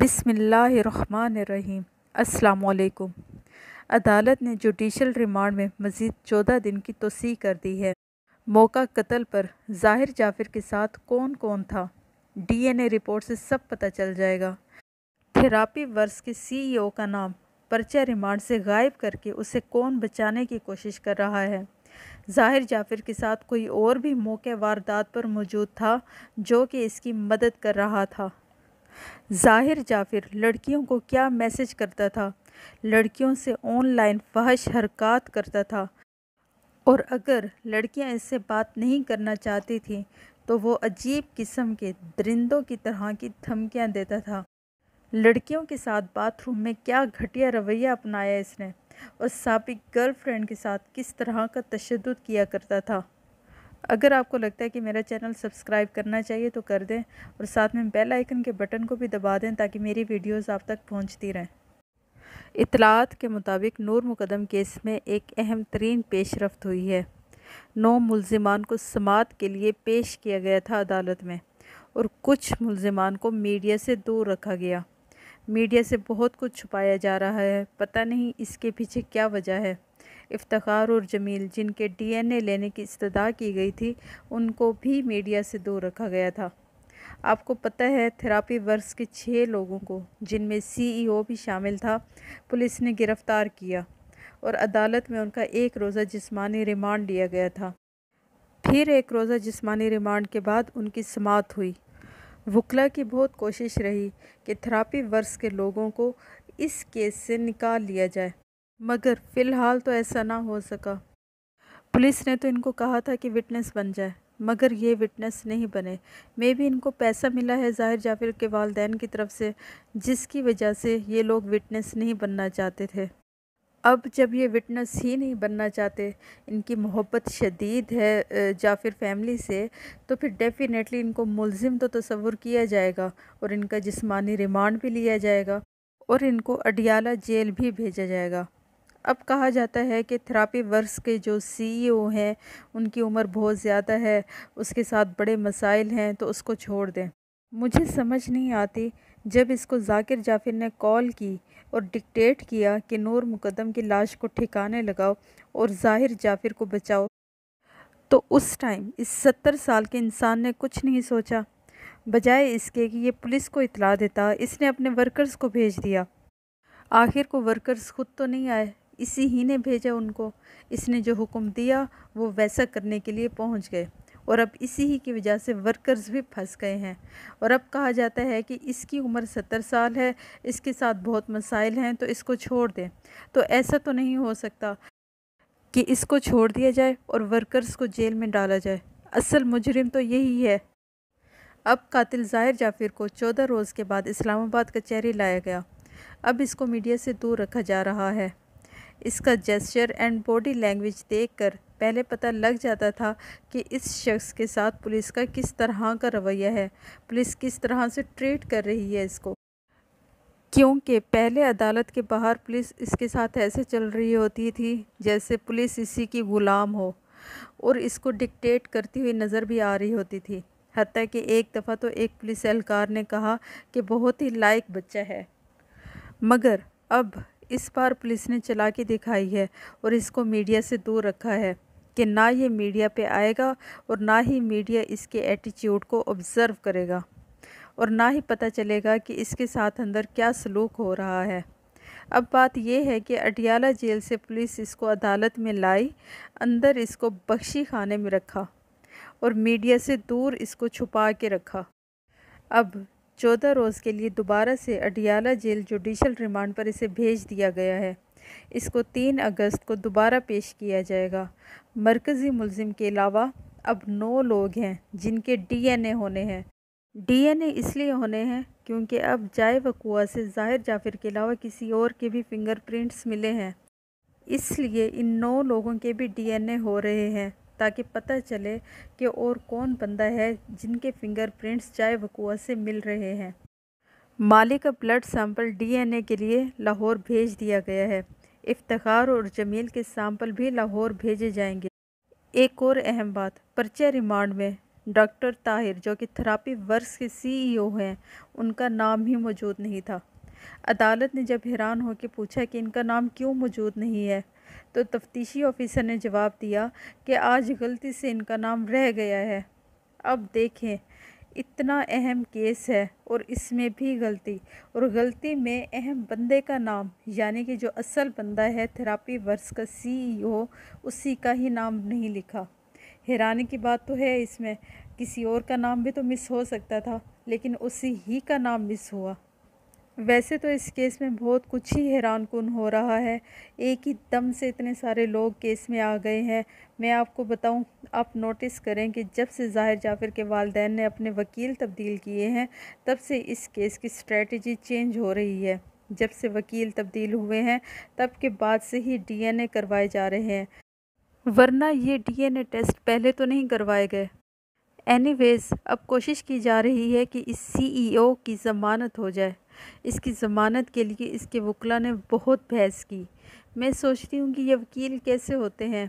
बिसमीम अल्लाम अदालत ने जुडिशल रिमांड में मज़ीद चौदह दिन की तोसी कर दी है मौका कत्ल पर जाहिर जाफिर के साथ कौन कौन था डीएनए रिपोर्ट से सब पता चल जाएगा थेरापी वर्स के सीईओ का नाम पर्चा रिमांड से गायब करके उसे कौन बचाने की कोशिश कर रहा है जाहिर जाफिर के साथ कोई और भी मौके वारदात पर मौजूद था जो कि इसकी मदद कर रहा था जाहिर जाफिर लड़कियों को क्या मैसेज करता था लड़कियों से ऑनलाइन फहश हरकत करता था और अगर लड़कियां इससे बात नहीं करना चाहती थीं तो वो अजीब किस्म के दरिंदों की तरह की धमकियां देता था लड़कियों के साथ बाथरूम में क्या घटिया रवैया अपनाया इसने और सबक गर्लफ्रेंड के साथ किस तरह का तशद किया करता था अगर आपको लगता है कि मेरा चैनल सब्सक्राइब करना चाहिए तो कर दें और साथ में बेल आइकन के बटन को भी दबा दें ताकि मेरी वीडियोस आप तक पहुंचती रहें इतलात के मुताबिक नूर मुकदम केस में एक अहम तरीन पेशरफ हुई है नौ मुलजमान को समात के लिए पेश किया गया था अदालत में और कुछ मुलजमान को मीडिया से दूर रखा गया मीडिया से बहुत कुछ छुपाया जा रहा है पता नहीं इसके पीछे क्या वजह है इफ्तार और जमील जिनके डीएनए लेने की इस्तः की गई थी उनको भी मीडिया से दूर रखा गया था आपको पता है थेरापी वर्स के छः लोगों को जिनमें सीईओ भी शामिल था पुलिस ने गिरफ़्तार किया और अदालत में उनका एक रोज़ा जिसमानी रिमांड लिया गया था फिर एक रोज़ा जिसमानी रिमांड के बाद उनकी समात हुई वकला की बहुत कोशिश रही कि थेरापी वर्स के लोगों को इस केस से निकाल लिया जाए मगर फ़िलहाल तो ऐसा ना हो सका पुलिस ने तो इनको कहा था कि विटनेस बन जाए मगर ये विटनेस नहीं बने मे भी इनको पैसा मिला है ज़ाहिर जाफिर के वालदेन की तरफ से जिसकी वजह से ये लोग विटनेस नहीं बनना चाहते थे अब जब ये विटनेस ही नहीं बनना चाहते इनकी मोहब्बत शदीद है जाफिर फैमिली से तो फिर डेफ़िनेटली इनको मुलजिम तो तस्वुर किया जाएगा और इनका जिस्मानी रिमांड भी लिया जाएगा और इनको अडियाला जेल भी भेजा जाएगा अब कहा जाता है कि थेरापी वर्स के जो सीईओ e हैं उनकी उम्र बहुत ज़्यादा है उसके साथ बड़े मसाइल हैं तो उसको छोड़ दें मुझे समझ नहीं आती जब इसको जाकिर जाफिर ने कॉल की और डिक्टेट किया कि नूर मुकदम की लाश को ठिकाने लगाओ और जाहिर जाफिर को बचाओ तो उस टाइम इस सत्तर साल के इंसान ने कुछ नहीं सोचा बजाय इसके कि ये पुलिस को इतला देता इसने अपने वर्कर्स को भेज दिया आखिर को वर्कर्स खुद तो नहीं आए इसी ही ने भेजा उनको इसने जो हुक्म दिया वो वैसा करने के लिए पहुंच गए और अब इसी ही की वजह से वर्कर्स भी फंस गए हैं और अब कहा जाता है कि इसकी उम्र सत्तर साल है इसके साथ बहुत मसाइल हैं तो इसको छोड़ दें तो ऐसा तो नहीं हो सकता कि इसको छोड़ दिया जाए और वर्कर्स को जेल में डाला जाए असल मुजरिम तो यही है अब कातिल जाहिर जाफिर को चौदह रोज़ के बाद इस्लामाबाद कचहरी लाया गया अब इसको मीडिया से दूर रखा जा रहा है इसका जेस्चर एंड बॉडी लैंग्वेज देखकर पहले पता लग जाता था कि इस शख्स के साथ पुलिस का किस तरह का रवैया है पुलिस किस तरह से ट्रीट कर रही है इसको क्योंकि पहले अदालत के बाहर पुलिस इसके साथ ऐसे चल रही होती थी जैसे पुलिस इसी की ग़ुलाम हो और इसको डिक्टेट करती हुई नज़र भी आ रही होती थी हती कि एक दफ़ा तो एक पुलिस एहलकार ने कहा कि बहुत ही लायक बच्चा है मगर अब इस बार पुलिस ने चला के दिखाई है और इसको मीडिया से दूर रखा है कि ना ये मीडिया पे आएगा और ना ही मीडिया इसके एटीट्यूड को ऑब्ज़र्व करेगा और ना ही पता चलेगा कि इसके साथ अंदर क्या सलूक हो रहा है अब बात यह है कि अटियाला जेल से पुलिस इसको अदालत में लाई अंदर इसको बख्शी खाने में रखा और मीडिया से दूर इसको छुपा के रखा अब चौदह रोज़ के लिए दोबारा से अडियाला जेल जुडिशल रिमांड पर इसे भेज दिया गया है इसको तीन अगस्त को दोबारा पेश किया जाएगा मरकज़ी मुलिम के अलावा अब नौ लोग हैं जिनके डीएनए होने हैं डीएनए इसलिए होने हैं क्योंकि अब जाए वकूआ से जाहिर जाफिर के अलावा किसी और के भी फिंगरप्रिंट्स मिले हैं इसलिए इन नौ लोगों के भी डीएनए हो रहे हैं ताकि पता चले कि और कौन बंदा है जिनके फिंगरप्रिंट्स चाय वकूआ से मिल रहे हैं मालिक का ब्लड सैंपल डीएनए के लिए लाहौर भेज दिया गया है इफ्तार और जमील के सैंपल भी लाहौर भेजे जाएंगे एक और अहम बात पर्चे रिमांड में डॉक्टर ताहिर जो कि थेरापी वर्स के सीईओ e हैं उनका नाम ही मौजूद नहीं था अदालत ने जब हैरान होकर पूछा कि इनका नाम क्यों मौजूद नहीं है तो तफ्तीशी ऑफिसर ने जवाब दिया कि आज गलती से इनका नाम रह गया है अब देखें इतना अहम केस है और इसमें भी गलती और गलती में अहम बंदे का नाम यानी कि जो असल बंदा है थेरापी वर्स का सीईओ e उसी का ही नाम नहीं लिखा हैरानी की बात तो है इसमें किसी और का नाम भी तो मिस हो सकता था लेकिन उसी ही का नाम मिस हुआ वैसे तो इस केस में बहुत कुछ ही हैरान कन हो रहा है एक ही दम से इतने सारे लोग केस में आ गए हैं मैं आपको बताऊं आप नोटिस करें कि जब से जाहिर जाफिर के वालदेन ने अपने वकील तब्दील किए हैं तब से इस केस की स्ट्रेटजी चेंज हो रही है जब से वकील तब्दील हुए हैं तब के बाद से ही डीएनए करवाए जा रहे हैं वरना ये डीएनए टेस्ट पहले तो नहीं करवाए गए एनीवेज़ अब कोशिश की जा रही है कि इस सीईओ e की ज़मानत हो जाए इसकी ज़मानत के लिए इसके वकला ने बहुत बहस की मैं सोचती हूँ कि ये वकील कैसे होते हैं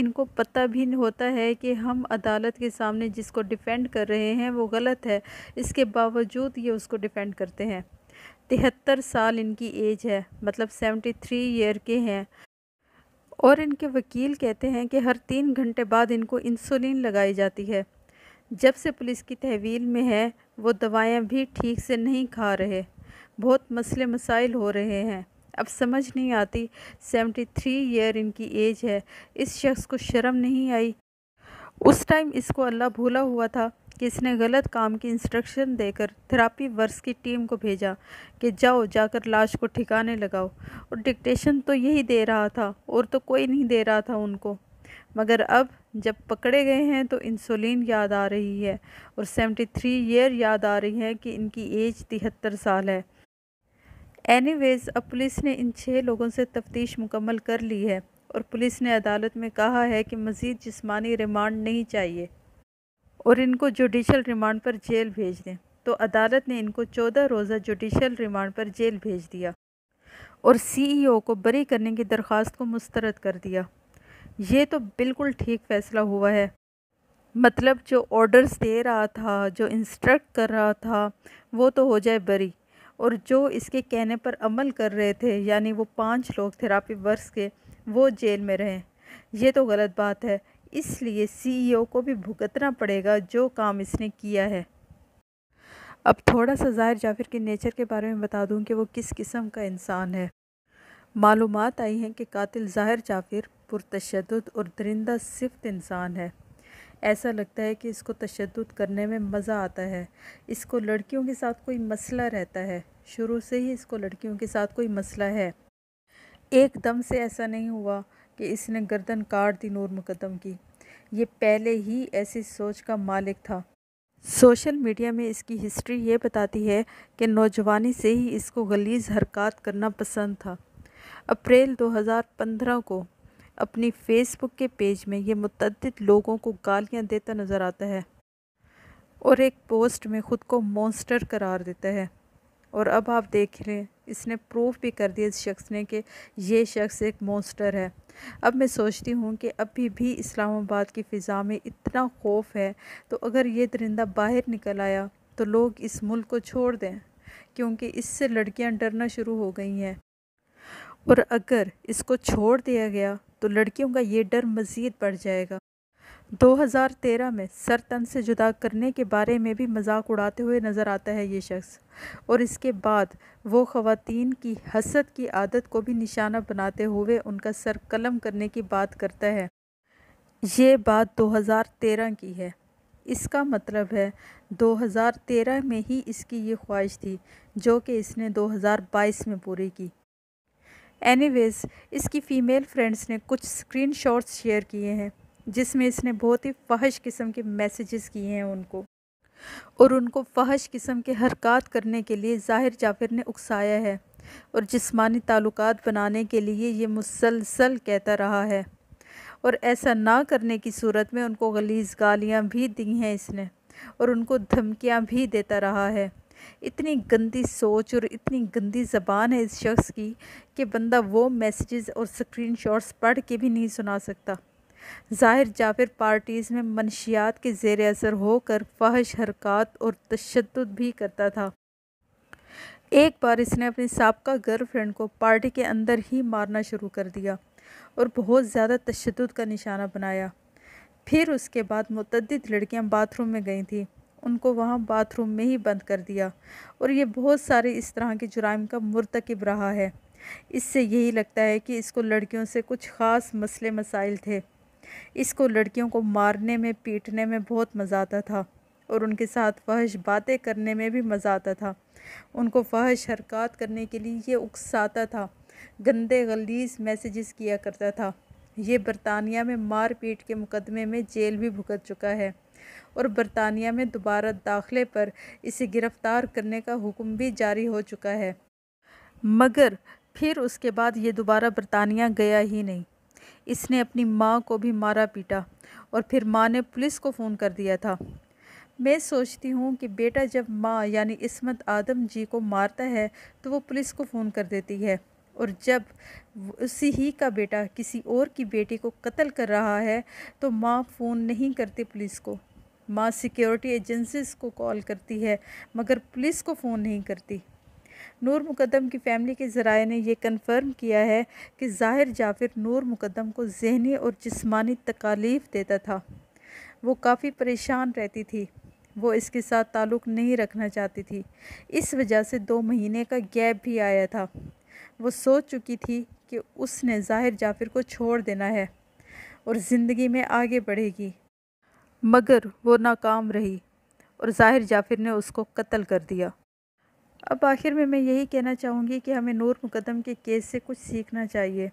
इनको पता भी होता है कि हम अदालत के सामने जिसको डिफेंड कर रहे हैं वो गलत है इसके बावजूद ये उसको डिफेंड करते हैं तिहत्तर साल इनकी एज है मतलब सेवेंटी थ्री ईयर के हैं और इनके वकील कहते हैं कि हर तीन घंटे बाद इनको इंसुलिन लगाई जाती है जब से पुलिस की तहवील में है वो दवाएं भी ठीक से नहीं खा रहे बहुत मसले मसाइल हो रहे हैं अब समझ नहीं आती सेवेंटी थ्री ईयर इनकी एज है इस शख्स को शर्म नहीं आई उस टाइम इसको अल्लाह भूला हुआ था कि इसने गलत काम की इंस्ट्रक्शन देकर थेरापी वर्स की टीम को भेजा कि जाओ जाकर लाश को ठिकाने लगाओ और डिक्टेशन तो यही दे रहा था और तो कोई नहीं दे रहा था उनको मगर अब जब पकड़े गए हैं तो इंसुलिन याद आ रही है और सेवेंटी थ्री ईयर याद आ रही है कि इनकी एज तिहत्तर साल है एनीवेज अब पुलिस ने इन छः लोगों से तफ्तीश मुकम्मल कर ली है और पुलिस ने अदालत में कहा है कि मज़ीद जिस्मानी रिमांड नहीं चाहिए और इनको जुडिशल रिमांड पर जेल भेज दें तो अदालत ने इनको चौदह रोज़ा जुडिशल रिमांड पर जेल भेज दिया और सीईओ e को बरी करने की दरख्वास्त को मुस्तरद कर दिया ये तो बिल्कुल ठीक फ़ैसला हुआ है मतलब जो ऑर्डर्स दे रहा था जो इंस्ट्रक्ट कर रहा था वो तो हो जाए बरी और जो इसके कहने पर अमल कर रहे थे यानी वो पांच लोग थेरापी वर्ष के वो जेल में रहें ये तो गलत बात है इसलिए सीईओ e को भी भुगतना पड़ेगा जो काम इसने किया है अब थोड़ा सा ज़ाहिर जाफिर के नेचर के बारे में बता दूं कि वो किस किस्म का इंसान है मालूम आई हैं कि कातिल ज़ाहिर जाफिर पुरतशद और दरिंदा सिफ्त इंसान है ऐसा लगता है कि इसको तशद करने में मज़ा आता है इसको लड़कियों के साथ कोई मसला रहता है शुरू से ही इसको लड़कियों के साथ कोई मसला है एकदम से ऐसा नहीं हुआ कि इसने गर्दन काट दी नूर मुकदम की ये पहले ही ऐसी सोच का मालिक था सोशल मीडिया में इसकी हिस्ट्री ये बताती है कि नौजवानी से ही इसको गलीज हरकत करना पसंद था अप्रैल 2015 को अपनी फ़ेसबुक के पेज में ये मुतद लोगों को गालियाँ देता नज़र आता है और एक पोस्ट में ख़ुद को मॉन्स्टर करार देता है और अब आप देख रहे हैं इसने प्रूफ भी कर दिया इस शख्स ने कि यह शख्स एक मॉन्स्टर है अब मैं सोचती हूँ कि अभी भी इस्लामाबाद की फ़िज़ा में इतना खौफ है तो अगर ये दरिंदा बाहर निकल आया तो लोग इस मुल्क को छोड़ दें क्योंकि इससे लड़कियाँ डरना शुरू हो गई हैं और अगर इसको छोड़ दिया गया तो लड़कियों का ये डर मज़ीद बढ़ जाएगा 2013 में सर तन से जुदा करने के बारे में भी मजाक उड़ाते हुए नज़र आता है ये शख्स और इसके बाद वो ख़वान की हसद की आदत को भी निशाना बनाते हुए उनका सर कलम करने की बात करता है ये बात 2013 की है इसका मतलब है 2013 में ही इसकी ये ख्वाहिश थी जो कि इसने 2022 में पूरी की एनीवेज इसकी फ़ीमेल फ्रेंड्स ने कुछ स्क्रीन शेयर किए हैं जिसमें इसने बहुत ही फहश किस्म के मैसेजेस किए हैं उनको और उनको फहश किस्म के हरकत करने के लिए जाहिर जाफिर ने उकसाया है और जिस्मानी ताल्लुक बनाने के लिए ये मुसलसल कहता रहा है और ऐसा ना करने की सूरत में उनको गलीज गालियाँ भी दी हैं इसने और उनको धमकियाँ भी देता रहा है इतनी गंदी सोच और इतनी गंदी ज़बान है इस शख्स की कि बंदा वो मैसेजेस और शॉट्स पढ़ के भी नहीं सुना सकता ज़ाहिर जाफिर पार्टीज़ में मनशियात के जेर असर होकर फहश हरकत और तशद भी करता था एक बार इसने अपनी सबका गर्लफ्रेंड को पार्टी के अंदर ही मारना शुरू कर दिया और बहुत ज़्यादा तशद का निशाना बनाया फिर उसके बाद मतदद लड़कियां बाथरूम में गई थीं उनको वहाँ बाथरूम में ही बंद कर दिया और ये बहुत सारे इस तरह के जुराइम का मरतकब रहा है इससे यही लगता है कि इसको लड़कियों से कुछ ख़ास मसले मसाइल थे इसको लड़कियों को मारने में पीटने में बहुत मज़ा आता था और उनके साथ फहश बातें करने में भी मज़ा आता था उनको फहश हरकत करने के लिए ये उकसाता था गंदे गलीज मैसेजेस किया करता था ये बरतानिया में मार पीट के मुकदमे में जेल भी भुगत चुका है और बरतानिया में दोबारा दाखिले पर इसे गिरफ़्तार करने का हुक्म भी जारी हो चुका है मगर फिर उसके बाद ये दोबारा बरतानिया गया ही नहीं इसने अपनी माँ को भी मारा पीटा और फिर माँ ने पुलिस को फ़ोन कर दिया था मैं सोचती हूँ कि बेटा जब माँ यानी इसमत आदम जी को मारता है तो वो पुलिस को फ़ोन कर देती है और जब उसी ही का बेटा किसी और की बेटी को कत्ल कर रहा है तो माँ फ़ोन नहीं करती पुलिस को माँ सिक्योरिटी एजेंसीज को कॉल करती है मगर पुलिस को फ़ोन नहीं करती नूर मुकदम की फैमिली के ज़राए ने यह कन्फर्म किया है कि जाहिर जाफिर नूर मुकदम को जहनी और जिस्मानी तकालीफ देता था वो काफ़ी परेशान रहती थी वो इसके साथ ताल्लुक़ नहीं रखना चाहती थी इस वजह से दो महीने का गैप भी आया था वो सोच चुकी थी कि उसने जाहिर जाफिर को छोड़ देना है और ज़िंदगी में आगे बढ़ेगी मगर वो नाकाम रही और ज़ाहिर जाफिर ने उसको कत्ल कर दिया अब आखिर में मैं यही कहना चाहूँगी कि हमें नूर मुकदम के केस से कुछ सीखना चाहिए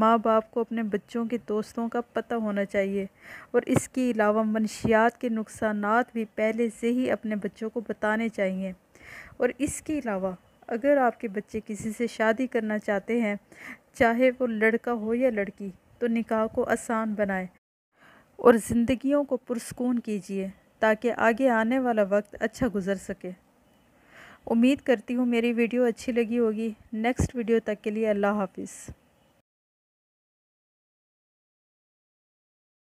माँ बाप को अपने बच्चों के दोस्तों का पता होना चाहिए और इसके अलावा मनशियात के नुकसान भी पहले से ही अपने बच्चों को बताने चाहिए और इसके अलावा अगर आपके बच्चे किसी से शादी करना चाहते हैं चाहे वो लड़का हो या लड़की तो निकाह को आसान बनाएं और ज़िंदगियों को पुरस्कून कीजिए ताकि आगे आने वाला वक्त अच्छा गुजर सके उम्मीद करती हूँ मेरी वीडियो अच्छी लगी होगी नेक्स्ट वीडियो तक के लिए अल्लाह हाफिज़